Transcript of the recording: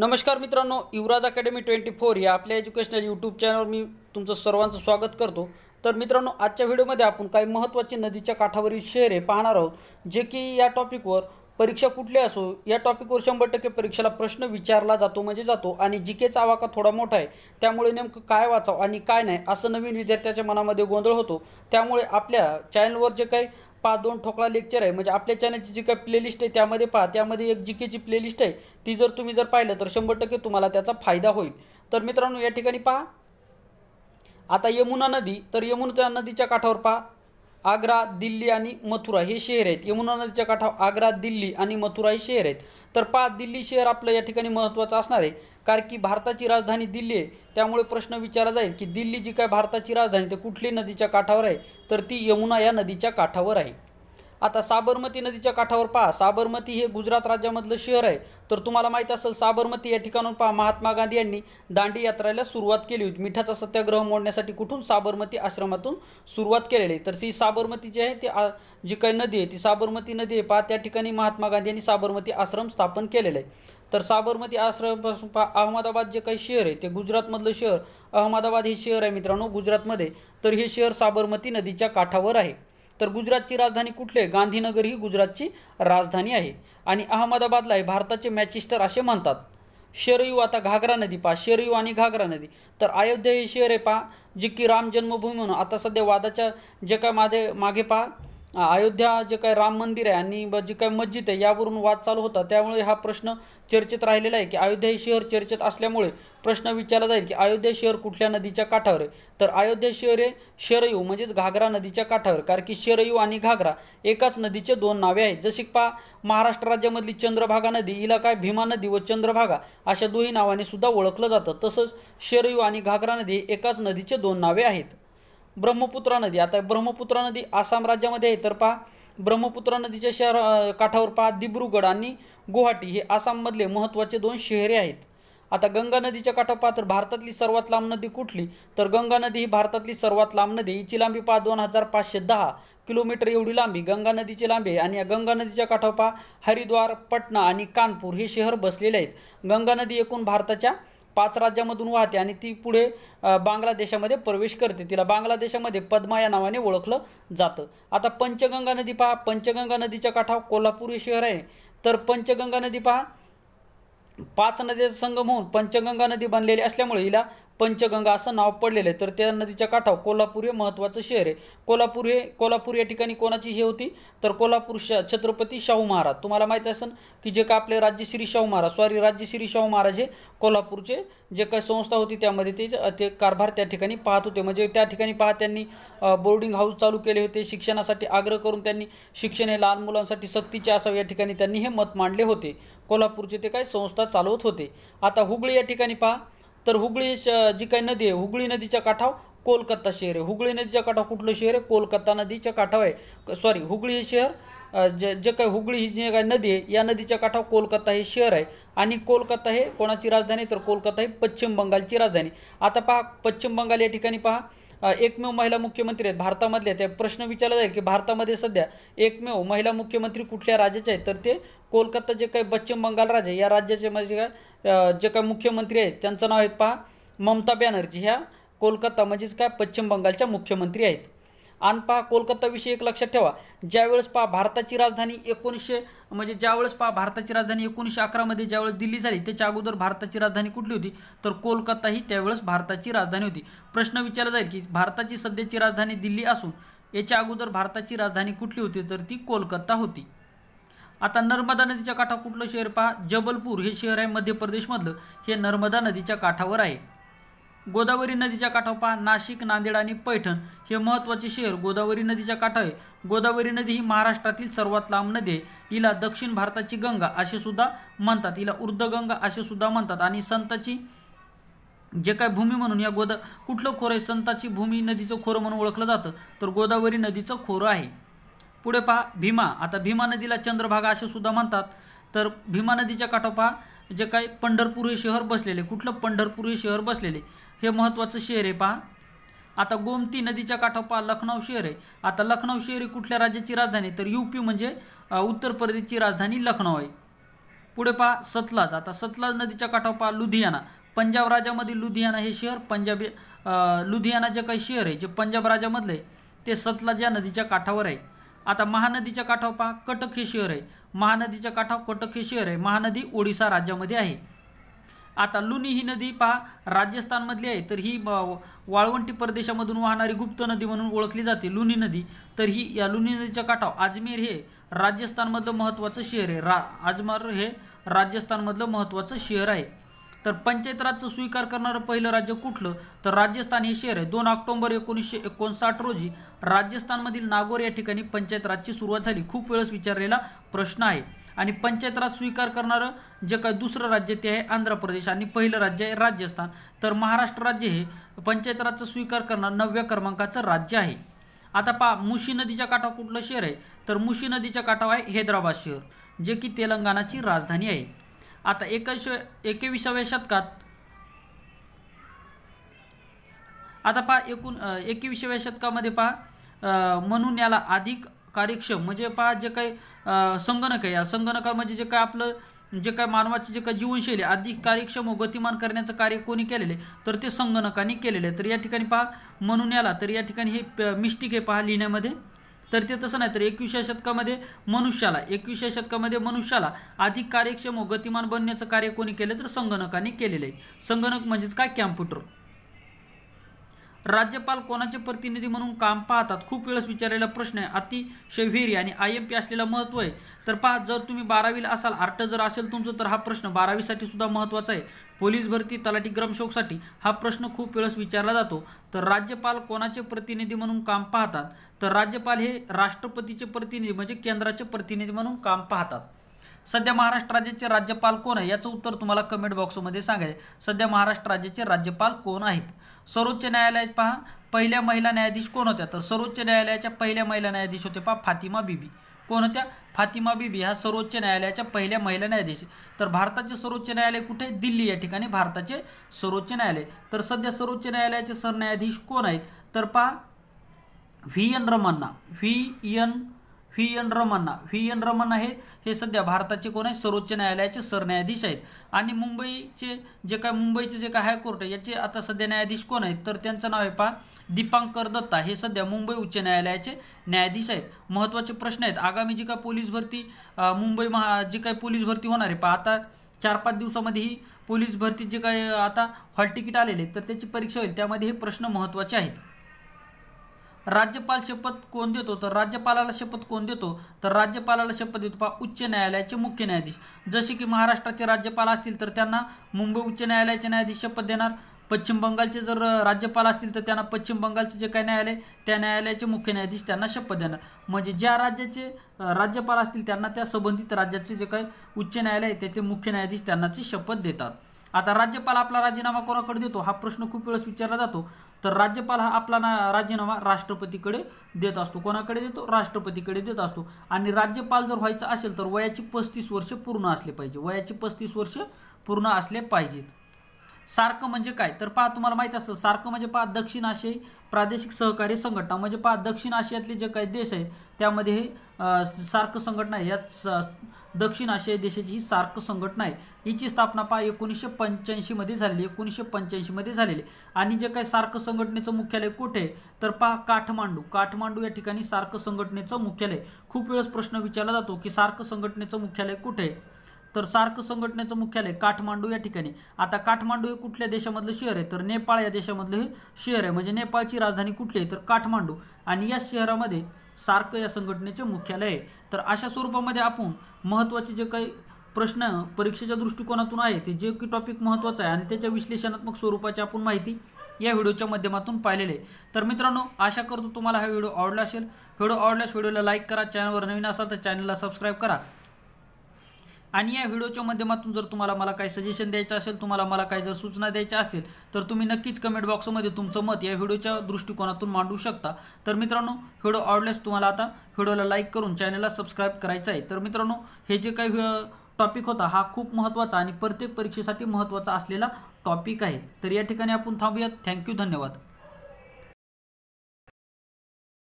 नमस्कार मित्रांनो युवराज academy twenty four या आपल्या एज्युकेशनल यूट्यूब चॅनलवर मी तुमचं सर्वांचं स्वागत करतो तर मित्रांनो आजच्या व्हिडिओमध्ये आपण काही महत्त्वाचे नदीच्या काठावरील शहरे पाहणार आहोत जे की या टॉपिकवर परीक्षा कुठली असो या टॉपिकवर शंभर टक्के परीक्षेला प्रश्न विचारला जातो म्हणजे जातो आणि जी केचा आवाका थोडा मोठा आहे त्यामुळे नेमकं काय वाचावं आणि काय नाही असं नवीन विद्यार्थ्याच्या मनामध्ये गोंधळ होतो त्यामुळे आपल्या चॅनलवर जे काही पा दोन ठोकळा लेक्चर आहे म्हणजे आपल्या चॅनलची जी काय प्लेलिस्ट आहे त्यामध्ये पहा त्यामध्ये एक जी केची प्लेलिस्ट आहे ती जर तुम्ही जर पाहिलं तर शंभर टक्के तुम्हाला त्याचा फायदा होईल तर मित्रांनो या ठिकाणी पहा आता यमुना नदी तर यमुना नदीच्या काठावर पहा आग्रा दिल्ली आणि मथुरा हे शहर आहेत यमुना नदीच्या काठावर आग्रा दिल्ली आणि मथुरा हे शहर आहेत तर पहा दिल्ली शहर आपलं या ठिकाणी महत्त्वाचं असणार आहे कारण की भारताची राजधानी दिल्ली आहे त्यामुळे प्रश्न विचारला जाईल की दिल्ली जी काय भारताची राजधानी ते कुठली नदीच्या काठावर आहे तर ती यमुना या नदीच्या काठावर आहे आता साबरमती नदीच्या काठावर पहा साबरमती हे गुजरात राज्यामधलं शहर आहे तर तुम्हाला माहीत असेल साबरमती या ठिकाणून पहा महात्मा गांधी यांनी दांडी यात्रेला सुरुवात केली होती मिठाचा सत्याग्रह मोडण्यासाठी कुठून साबरमती आश्रमातून सुरुवात केलेली आहे तर ती साबरमती जी आहे ती जी काही नदी आहे ती साबरमती नदी आहे पहा त्या ठिकाणी महात्मा गांधी यांनी साबरमती आश्रम स्थापन केलेलं आहे तर साबरमती आश्रमापासून पहा अहमदाबाद जे काही शहर आहे ते गुजरातमधलं शहर अहमदाबाद हे शहर आहे मित्रांनो गुजरातमध्ये तर हे शहर साबरमती नदीच्या काठावर आहे तर गुजरातची राजधानी कुठली आहे गांधीनगर ही गुजरातची राजधानी आहे आणि अहमदाबादला हे भारताचे मॅचिस्टर असे म्हणतात शरयू आता घागरा नदी पहा शरयू आणि घागरा नदी तर अयोध्या हे शहर आहे पहा जे की राम जन्मभूमी म्हणून आता सध्या वादाच्या जे काय मागे मागे पहा अयोध्या जे काय राम मंदिर आहे आणि जे काय मस्जिद आहे यावरून वाद चालू होता त्यामुळे हा प्रश्न चर्चेत राहिलेला आहे की अयोध्या हे शहर चर्चेत असल्यामुळे प्रश्न विचारला जाईल की अयोध्या शहर कुठल्या नदीच्या काठावर आहे तर अयोध्या शहर हे शरयू म्हणजेच घागरा नदीच्या काठावर कारण की शरयू आणि घागरा एकाच नदीचे दोन नावे आहेत जसे पा महाराष्ट्र राज्यामधली चंद्रभागा नदी हिला काय भीमा नदी व चंद्रभागा अशा दोन्ही नावाने सुद्धा ओळखलं जातं तसंच शरयू आणि घागरा नदी एकाच नदीचे दोन नावे आहेत ब्रह्मपुत्रा नदी आता ब्रह्मपुत्रा नदी आसाम राज्यामध्ये आहे तर पहा ब्रह्मपुत्रा नदीच्या शहर काठावर पहा दिब्रुगड आणि गुवाहाटी हे आसाममधले महत्त्वाचे दोन शहरे आहेत आता गंगा नदीच्या काठावर तर भारतातली सर्वात लांब नदी कुठली तर गंगा नदी ही भारतातली सर्वात लांब नदी हिची लांबी पहा दोन हजार पाचशे दहा किलोमीटर एवढी लांबी गंगा नदीची लांबी आहे आणि या गंगा नदीच्या काठावर पहा हरिद्वार पटना आणि कानपूर हे शहर बसलेले आहेत गंगा नदी एकूण भारताच्या पाच राज्यामधून वाहते आणि ती पुढे बांगलादेशामध्ये प्रवेश करते तिला बांगलादेशामध्ये पद्मा या नावाने ओळखलं जातं आता पंचगंगा नदी पहा पंचगंगा नदीच्या काठावर कोल्हापूर हे शहर आहे तर पंचगंगा नदी पहा पाच नद्याचा संगम होऊन पंचगंगा नदी बनलेली असल्यामुळे हिला पंचगंगा असं नाव पडलेलं आहे तर त्या नदीच्या काठावर कोल्हापूर हे महत्त्वाचं शहर आहे कोल्हापूर हे कोल्हापूर या ठिकाणी कोणाची हे होती तर कोल्हापूर श छत्रपती शाहू महाराज तुम्हाला माहिती असेल की जे का आपले राज्यश्री शाहू महाराज सॉरी राज्यश्री शाहू महाराज हे कोल्हापूरचे जे काही संस्था होती त्यामध्ये ते ते कारभार त्या ठिकाणी पाहत होते म्हणजे त्या ठिकाणी पाहत त्यांनी बोर्डिंग हाऊस चालू केले होते शिक्षणासाठी आग्रह करून त्यांनी शिक्षण हे लहान मुलांसाठी सक्तीचे असावं या ठिकाणी त्यांनी हे मत मांडले होते कोल्हापूरचे ते काय संस्था चालवत होते आता हुगळी या ठिकाणी पहा तर हुगळी श जी काही नदी आहे हुगळी नदीच्या काठाव कोलकाता शहर आहे हुगळी नदीच्या काठाव कुठलं शहर आहे कोलकाता नदीच्या काठाव आहे सॉरी हुगळी हे शहर जे जे काही हुगळी ही जी काही नदी आहे या नदीच्या काठाव कोलकाता हे शहर आहे आणि कोलकाता हे कोणाची राजधानी तर कोलकाता ही पश्चिम बंगालची राजधानी आता पहा पश्चिम बंगाल या ठिकाणी पहा एकमेव महिला मुख्यमंत्री आहेत भारतामधल्या त्या प्रश्न विचारला जाईल की भारतामध्ये सध्या एकमेव महिला मुख्यमंत्री कुठल्या राज्याचे आहेत तर ते कोलकाता जे काही पश्चिम बंगाल राज्य या राज्याचे म्हणजे काय जे काय मुख्यमंत्री आहेत त्यांचं नाव आहे पहा ममता बॅनर्जी ह्या कोलकाता म्हणजेच काय पश्चिम बंगालच्या मुख्यमंत्री आहेत आणि पहा कोलकाताविषयी एक लक्षात ठेवा ज्यावेळेस पहा भारताची राजधानी एकोणीसशे म्हणजे ज्यावेळेस पहा भारताची राजधानी एकोणीसशे अकरामध्ये ज्यावेळेस दिल्ली झाली त्याच्या अगोदर भारताची राजधानी कुठली होती तर कोलकाता ही त्यावेळेस भारताची राजधानी होती प्रश्न विचारला जाईल की भारताची सध्याची राजधानी दिल्ली असून याच्या अगोदर भारताची राजधानी कुठली होती तर ती कोलकाता होती आता नर्मदा नदीच्या काठा कुठलं शहर पहा जबलपूर हे शहर आहे मध्य प्रदेशमधलं हे नर्मदा नदीच्या काठावर आहे गोदावरी नदीच्या काठोपा नाशिक नांदेड आणि पैठण हे महत्त्वाचे शहर गोदावरी नदीच्या काठा आहे गोदावरी नदी ही महाराष्ट्रातील सर्वात लांब नदी आहे हिला दक्षिण भारताची गंगा असे सुद्धा म्हणतात हिला गंगा असे सुद्धा म्हणतात आणि संताची जे काय भूमी म्हणून या गोदा कुठलं खोरं आहे संताची भूमी नदीचं खोरं म्हणून ओळखलं जातं तर गोदावरी नदीचं खोरं आहे पुढे पहा भीमा आता भीमा नदीला चंद्रभागा असे सुद्धा म्हणतात तर भीमा नदीच्या काठोपा जे काही पंढरपूर हे शहर बसलेले कुठलं पंढरपूर हे शहर बसलेले हे महत्त्वाचं शहर आहे पहा आता गोमती नदीच्या काठापा लखनौ शहर आहे आता लखनौ शहर ही कुठल्या राज्याची राजधानी तर यू पी म्हणजे उत्तर प्रदेशची राजधानी लखनौ आहे पुढे पहा सतलाज आता सतलाज नदीच्या काठापा लुधियाना पंजाब राज्यामधील लुधियाना हे शहर पंजाबी लुधियाना जे काही शहर आहे जे पंजाब राज्यामधले आहे ते सतलाज या नदीच्या काठावर आहे आता महानदीच्या काठावर पहा कटक हे शहर आहे महानदीच्या काठावर कटक हे शहर आहे महानदी ओडिसा राज्यामध्ये आहे आता लुनी ही नदी पहा राजस्थानमधली आहे तर ही वाळवंटी प्रदेशामधून वाहणारी गुप्त नदी म्हणून ओळखली जाते लुनी नदी तर ही या लुनी नदीच्या काठावर अजमेर हे राजस्थानमधलं महत्त्वाचं शहर आहे रा अजमेर हे राजस्थानमधलं महत्त्वाचं शहर आहे तर पंचायत राजचं स्वीकार करणारं पहिलं राज्य कुठलं तर राजस्थान हे शहर आहे दोन ऑक्टोंबर एकोणीसशे एकोणसाठ रोजी राजस्थानमधील नागोर या ठिकाणी पंचायत राजची सुरुवात झाली खूप वेळेस विचारलेला प्रश्न आहे आणि पंचायत राज स्वीकार करणारं जे काय दुसरं राज्य ते आहे आंध्र प्रदेश आणि पहिलं राज्य आहे राजस्थान तर महाराष्ट्र राज्य हे पंचायत स्वीकार करणार नवव्या क्रमांकाचं राज्य आहे आता पहा मुशी नदीच्या काठावर कुठलं शहर आहे तर मुशी नदीच्या काठावर आहे हैदराबाद शहर जे की तेलंगणाची राजधानी आहे आता एकाश एकविसाव्या शतकात आता पहा एकूण एकविसाव्या शतकामध्ये पहा म्हणून याला अधिक कार्यक्षम म्हणजे पहा जे काही संगणक आहे या संगणका म्हणजे जे काय आपलं जे काय मानवाची जे काही जीवनशैली अधिक कार्यक्षम व गतिमान करण्याचं कार्य कोणी केलेले तर ते संगणकाने केलेले तर या ठिकाणी पहा म्हणून याला तर या ठिकाणी हे मिस्टिक आहे पहा लिहिण्यामध्ये तर ते तसं नाही तर एकविसव्या शतकामध्ये मनुष्याला एकविसव्या शतकामध्ये मनुष्याला अधिक कार्यक्षम व गतिमान बनण्याचं कार्य कोणी केले तर संगणकाने केलेलं आहे संगणक म्हणजेच काय कॅम्प्युटर राज्यपाल कोणाचे प्रतिनिधी म्हणून काम पाहतात खूप वेळेस विचारलेला प्रश्न आहे अतिशयवीर्य आणि आय एम पी असलेला महत्त्व आहे तर पहा जर तुम्ही बारावीला असाल आर्ट जर असेल तुमचं तर हा प्रश्न बारावीसाठी सुद्धा महत्त्वाचा आहे पोलीस भरती तलाठी ग्रामसेवकसाठी हा प्रश्न खूप वेळेस विचारला जातो तर राज्यपाल कोणाचे प्रतिनिधी म्हणून काम पाहतात तर राज्यपाल हे राष्ट्रपतीचे प्रतिनिधी म्हणजे केंद्राचे प्रतिनिधी म्हणून काम पाहतात सध्या महाराष्ट्र राज्याचे राज्यपाल कोण आहे याचं उत्तर तुम्हाला कमेंट बॉक्समध्ये सांगायचं सध्या महाराष्ट्र राज्याचे राज्यपाल कोण आहेत सर्वोच्च न्यायालयात पहा पहिल्या महिला न्यायाधीश कोण होत्या तर सर्वोच्च न्यायालयाच्या पहिल्या महिला न्यायाधीश होते पहा फातिमा बीबी कोण होत्या फातिमा बीबी हा सर्वोच्च न्यायालयाच्या पहिल्या महिला न्यायाधीश तर भारताचे सर्वोच्च न्यायालय कुठे दिल्ली या ठिकाणी भारताचे सर्वोच्च न्यायालय तर सध्या सर्वोच्च न्यायालयाचे सरन्यायाधीश कोण आहेत तर पहा V N Ramanna V N V N Ramanna V N Ramanna हे हे सध्या भारताचे कोण आहे सर्वोच्च न्यायालयाचे सरन्यायाधीश आहेत आणि मुंबईचे जे काय मुंबईचे जे काय हायकोर्ट आहे याचे आता सध्या न्यायाधीश कोण आहेत तर त्यांचं नाव आहे पहा दीपांकर दत्ता हे सध्या मुंबई उच्च न्यायालयाचे न्यायाधीश आहेत महत्त्वाचे प्रश्न आहेत आगामी जी काय पोलीस भरती मुंबई महा जी काय पोलीस भरती होणार आहे पहा आता चार पाच दिवसामध्ये ही पोलीस भरती जे काय आता हॉल तिकीट आलेले तर त्याची परीक्षा होईल त्यामध्ये हे प्रश्न महत्त्वाचे आहेत राज्यपाल शपथ कोण देतो तर राज्यपालाला शपथ कोण देतो तर राज्यपालाला शपथ देतो पहा उच्च न्यायालयाचे मुख्य न्यायाधीश जसे की महाराष्ट्राचे राज्यपाल असतील तर त्यांना मुंबई उच्च न्यायालयाचे न्यायाधीश शपथ देणार पश्चिम बंगालचे जर राज्यपाल असतील तर त्यांना पश्चिम बंगालचे जे काही न्यायालय त्या न्यायालयाचे मुख्य न्यायाधीश त्यांना शपथ देणार म्हणजे ज्या राज्याचे राज्यपाल असतील त्यांना त्या संबंधित राज्याचे जे काही उच्च न्यायालय आहे त्याचे मुख्य न्यायाधीश त्यांनाची शपथ देतात आता राज्यपाल आपला राजीनामा कोणाकडे देतो हा प्रश्न खूप वेळेस विचारला जातो तर राज्यपाल हा आपला ना राजीनामा राष्ट्रपतीकडे देत असतो कोणाकडे देतो राष्ट्रपतीकडे देत असतो आणि राज्यपाल जर व्हायचं असेल तर वयाची पस्तीस वर्ष पूर्ण असले पाहिजे वयाची पस्तीस वर्ष पूर्ण असले पाहिजेत सारखं म्हणजे काय तर पहा तुम्हाला माहीत असतं सारखं म्हणजे पहा दक्षिण आशियाई प्रादेशिक सहकार्य संघटना म्हणजे पहा दक्षिण आशियातले जे काही देश आहेत त्यामध्ये हे सार्क संघटना आहे या दक्षिण आशियाई देशाची ही सारखं संघटना आहे हिची स्थापना पहा एकोणीसशे पंच्याऐंशीमध्ये झालेली एकोणीसशे पंच्याऐंशीमध्ये झालेली आणि जे काही सार्क संघटनेचं मुख्यालय कुठे तर पहा काठमांडू काठमांडू या ठिकाणी सार्क संघटनेचं मुख्यालय खूप वेळेस प्रश्न विचारला जातो की सार्क संघटनेचं मुख्यालय कुठे तर सार्क संघटनेचं मुख्यालय काठमांडू या ठिकाणी आता काठमांडू हे कुठल्या देशामधलं शहर आहे तर नेपाळ या देशामधलं हे शहर आहे म्हणजे नेपाळची राजधानी कुठली आहे तर काठमांडू आणि या शहरामध्ये सार्क या संघटनेचे मुख्यालय आहे तर अशा स्वरूपामध्ये आपण महत्त्वाचे जे काही प्रश्न परीक्षेच्या दृष्टिकोनातून आहे ते जे की टॉपिक महत्त्वाचा आहे आणि त्याच्या विश्लेषणात्मक स्वरूपाची आपण माहिती या व्हिडिओच्या माध्यमातून पाहिलेले तर मित्रांनो आशा करतो तुम्हाला हा व्हिडिओ आवडला असेल व्हिडिओ आवडल्यास व्हिडिओला लाईक करा चॅनलवर नवीन असाल तर चॅनलला सबस्क्राईब करा आणि या व्हिडिओच्या माध्यमातून जर तुम्हाला मला काही सजेशन द्यायचं असेल तुम्हाला मला काही जर सूचना द्यायच्या असतील तर तुम्ही नक्कीच कमेंट बॉक्समध्ये तुमचं मत या व्हिडिओच्या दृष्टिकोनातून मांडू शकता तर मित्रांनो व्हिडिओ आवडल्यास तुम्हाला आता व्हिडिओला लाईक करून चॅनलला सबस्क्राईब करायचं आहे तर मित्रांनो हे जे काही टॉपिक होता हा खूप महत्त्वाचा आणि प्रत्येक परीक्षेसाठी महत्त्वाचा असलेला टॉपिक आहे तर या ठिकाणी आपण थांबूयात थँक्यू धन्यवाद